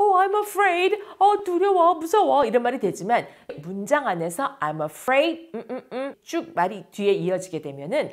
Oh, I'm afraid. 어, 두려워, 무서워. 이런 말이 되지만 문장 안에서 I'm afraid 음, 음, 음, 쭉 말이 뒤에 이어지게 되면은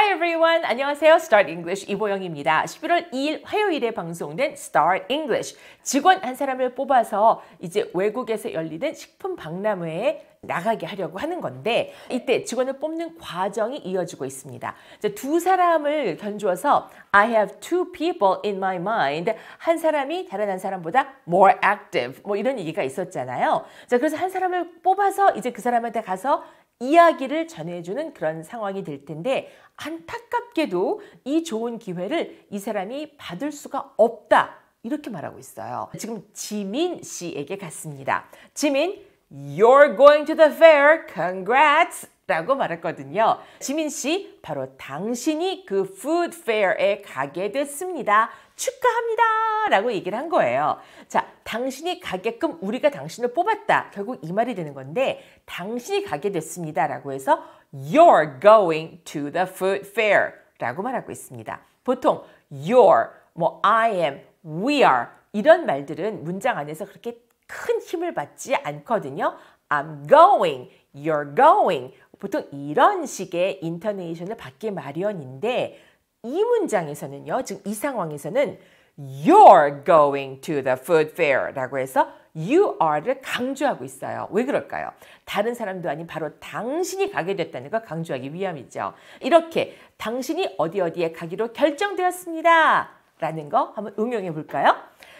Hi everyone. 안녕하세요. Start English 이보영입니다. 11월 2일 화요일에 방송된 Start English. 직원 한 사람을 뽑아서 이제 외국에서 열리는 식품 박람회에 나가게 하려고 하는 건데 이때 직원을 뽑는 과정이 이어지고 있습니다. 두 사람을 견주어서 I have two people in my mind. 한 사람이 다른 한 사람보다 more active 뭐 이런 얘기가 있었잖아요. 자, 그래서 한 사람을 뽑아서 이제 그 사람한테 가서 이야기를 전해주는 그런 상황이 될 텐데 안타깝게도 이 좋은 기회를 이 사람이 받을 수가 없다 이렇게 말하고 있어요. 지금 지민 씨에게 갔습니다. 지민, you're going to the fair. Congrats. 라고 말했거든요. 지민 씨, 바로 당신이 그 food fair에 가게 됐습니다. 축하합니다. 라고 얘기를 한 거예요. 자, 당신이 가게끔 우리가 당신을 뽑았다. 결국 이 말이 되는 건데, 당신이 가게 됐습니다. 라고 해서 You're going to the food fair. 라고 말하고 있습니다. 보통 your, e 뭐 I am, we are 이런 말들은 문장 안에서 그렇게 큰 힘을 받지 않거든요. I'm going, you're going, 보통 이런 식의 인터네이션을 받기 마련인데 이 문장에서는요. 지금 이 상황에서는 You're going to the food fair 라고 해서 you are를 강조하고 있어요. 왜 그럴까요? 다른 사람도 아닌 바로 당신이 가게 됐다는 걸 강조하기 위함이죠. 이렇게 당신이 어디 어디에 가기로 결정되었습니다. 라는 거 한번 응용해 볼까요?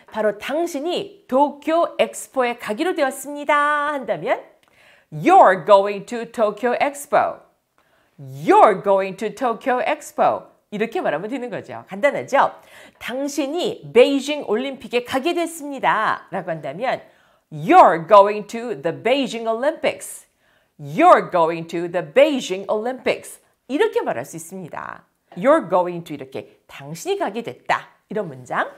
바로 당신이 도쿄 엑스포에 가기로 되었습니다. 한다면 You're going to Tokyo Expo. You're going to Tokyo Expo. 이렇게 말하면 되는 거죠. 간단하죠? 당신이 베이징 올림픽에 가게 됐습니다. 라고 한다면 You're going to the Beijing Olympics. You're going to the Beijing Olympics. 이렇게 말할 수 있습니다. You're going to 이렇게 당신이 가게 됐다. 이런 문장.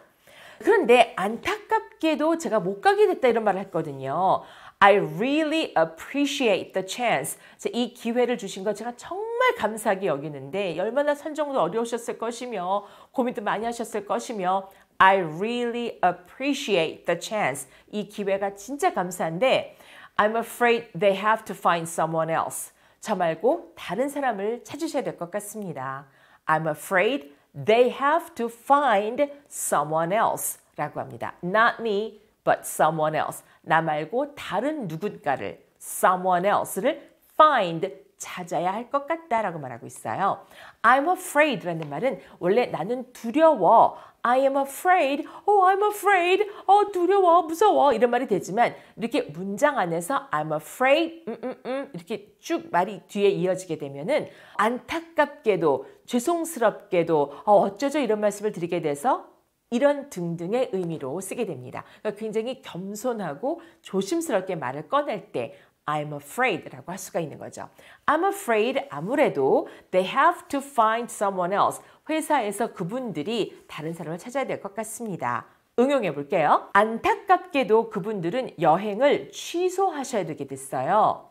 그런데 안타깝게도 제가 못 가게 됐다 이런 말을 했거든요. I really appreciate the chance. 이 기회를 주신 것 제가 정말 감사하게 여기는데 얼마나 선정도 어려우셨을 것이며 고민도 많이 하셨을 것이며 I really appreciate the chance. 이 기회가 진짜 감사한데 I'm afraid they have to find someone else. 저 말고 다른 사람을 찾으셔야 될 것 같습니다. I'm afraid they have to find someone else 라고 합니다. Not me, but someone else. 나 말고 다른 누군가를 someone else를 find 찾아야 할 것 같다라고 말하고 있어요. I'm afraid라는 말은 원래 나는 두려워. I am afraid. Oh, I'm afraid. 어, 두려워. 무서워. 이런 말이 되지만 이렇게 문장 안에서 I'm afraid. 음, 음, 음, 이렇게 쭉 말이 뒤에 이어지게 되면은 안타깝게도 죄송스럽게도 어, 어쩌죠 이런 말씀을 드리게 돼서 이런 등등의 의미로 쓰게 됩니다. 그러니까 굉장히 겸손하고 조심스럽게 말을 꺼낼 때 I'm afraid라고 할 수가 있는 거죠. I'm afraid 아무래도 they have to find someone else. 회사에서 그분들이 다른 사람을 찾아야 될 것 같습니다. 응용해 볼게요. 안타깝게도 그분들은 여행을 취소하셔야 되게 됐어요.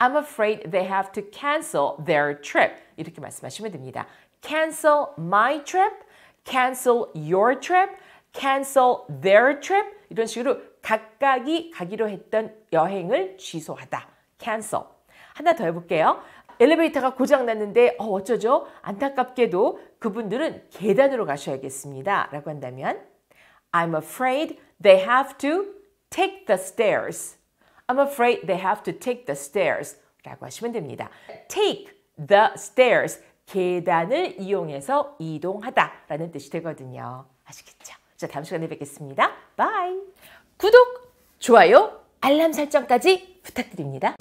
I'm afraid they have to cancel their trip. 이렇게 말씀하시면 됩니다. Cancel my trip? cancel your trip, cancel their trip 이런 식으로 각각이 가기로 했던 여행을 취소하다. cancel. 하나 더 해볼게요. 엘리베이터가 고장 났는데 어, 어쩌죠? 안타깝게도 그분들은 계단으로 가셔야겠습니다. 라고 한다면 I'm afraid they have to take the stairs. I'm afraid they have to take the stairs. 라고 하시면 됩니다. take the stairs. 계단을 이용해서 이동하다 라는 뜻이 되거든요. 아시겠죠? 자, 다음 시간에 뵙겠습니다. 바이! 구독, 좋아요, 알람 설정까지 부탁드립니다.